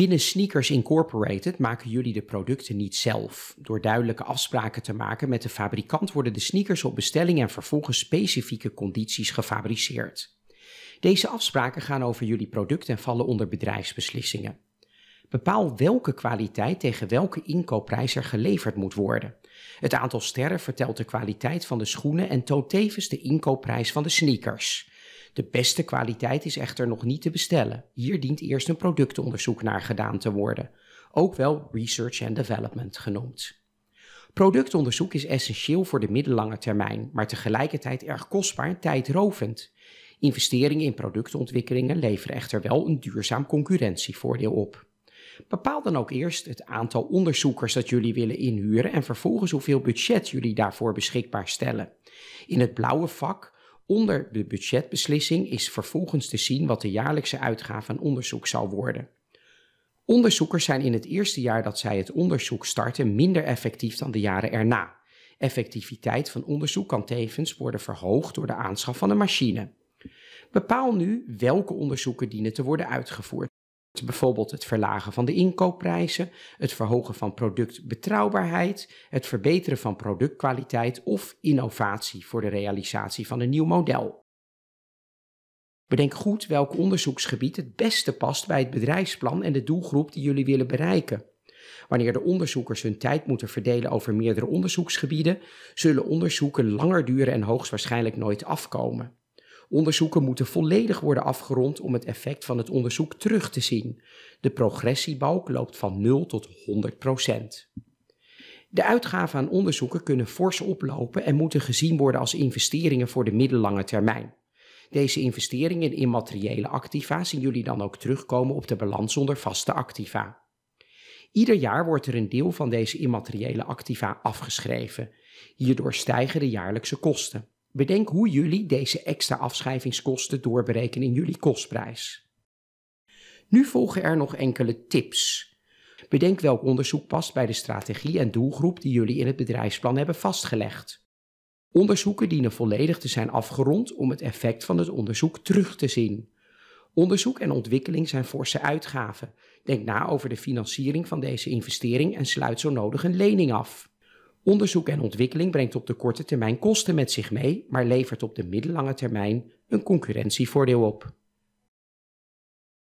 Binnen Sneakers Incorporated maken jullie de producten niet zelf. Door duidelijke afspraken te maken met de fabrikant worden de sneakers op bestelling en vervolgens specifieke condities gefabriceerd. Deze afspraken gaan over jullie producten en vallen onder bedrijfsbeslissingen. Bepaal welke kwaliteit tegen welke inkoopprijs er geleverd moet worden. Het aantal sterren vertelt de kwaliteit van de schoenen en toont tevens de inkoopprijs van de sneakers. De beste kwaliteit is echter nog niet te bestellen. Hier dient eerst een productonderzoek naar gedaan te worden, ook wel research and development genoemd. Productonderzoek is essentieel voor de middellange termijn, maar tegelijkertijd erg kostbaar en tijdrovend. Investeringen in productontwikkelingen leveren echter wel een duurzaam concurrentievoordeel op. Bepaal dan ook eerst het aantal onderzoekers dat jullie willen inhuren en vervolgens hoeveel budget jullie daarvoor beschikbaar stellen. In het blauwe vak Onder de budgetbeslissing is vervolgens te zien wat de jaarlijkse uitgave aan onderzoek zal worden. Onderzoekers zijn in het eerste jaar dat zij het onderzoek starten minder effectief dan de jaren erna. Effectiviteit van onderzoek kan tevens worden verhoogd door de aanschaf van een machine. Bepaal nu welke onderzoeken dienen te worden uitgevoerd bijvoorbeeld het verlagen van de inkoopprijzen, het verhogen van productbetrouwbaarheid, het verbeteren van productkwaliteit of innovatie voor de realisatie van een nieuw model. Bedenk goed welk onderzoeksgebied het beste past bij het bedrijfsplan en de doelgroep die jullie willen bereiken. Wanneer de onderzoekers hun tijd moeten verdelen over meerdere onderzoeksgebieden, zullen onderzoeken langer duren en hoogstwaarschijnlijk nooit afkomen. Onderzoeken moeten volledig worden afgerond om het effect van het onderzoek terug te zien. De progressiebalk loopt van 0 tot 100 procent. De uitgaven aan onderzoeken kunnen fors oplopen en moeten gezien worden als investeringen voor de middellange termijn. Deze investeringen in immateriële activa zien jullie dan ook terugkomen op de balans onder vaste activa. Ieder jaar wordt er een deel van deze immateriële activa afgeschreven. Hierdoor stijgen de jaarlijkse kosten. Bedenk hoe jullie deze extra afschrijvingskosten doorberekenen in jullie kostprijs. Nu volgen er nog enkele tips. Bedenk welk onderzoek past bij de strategie en doelgroep die jullie in het bedrijfsplan hebben vastgelegd. Onderzoeken dienen volledig te zijn afgerond om het effect van het onderzoek terug te zien. Onderzoek en ontwikkeling zijn forse uitgaven. Denk na over de financiering van deze investering en sluit zo nodig een lening af. Onderzoek en ontwikkeling brengt op de korte termijn kosten met zich mee, maar levert op de middellange termijn een concurrentievoordeel op.